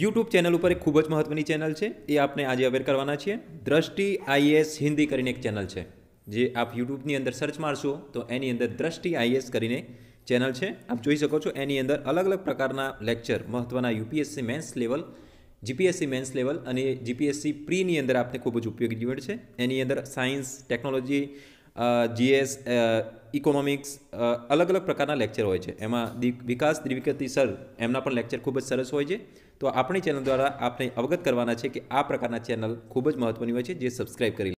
YouTube channel ઉપર એક ખૂબ જ મહત્ત્વની ચેનલ છે એ આપણે આજે અવેર કરવાના છીએ દ્રષ્ટિ આઈએએસ હિન્દી કરીને એક ચેનલ છે જે આપ યુટ્યુબની અંદર સર્ચ મારશો તો એની અંદર દ્રષ્ટિ આઈએએસ કરીને ચેનલ છે આપ જોઈ શકો છો એની અંદર અલગ અલગ પ્રકારના લેક્ચર મહત્ત્વના UPSC mains level GPSC mains level અને જીપીએસસી પ્રીની અંદર આપને ખૂબ જ ઉપયોગી નીવડ છે એની અંદર સાયન્સ ટેકનોલોજી જીએસ ઇકોનોમિક્સ અલગ અલગ પ્રકારના લેક્ચર હોય છે એમાં વિકાસ દ્રિવિકતી સર એમના પણ લેક્ચર ખૂબ જ સરસ હોય છે તો આપણી ચેનલ દ્વારા આપણે અવગત કરવાના છે કે આ પ્રકારના ચેનલ ખૂબ જ મહત્ત્વની હોય છે જે સબસ્ક્રાઈબ કરી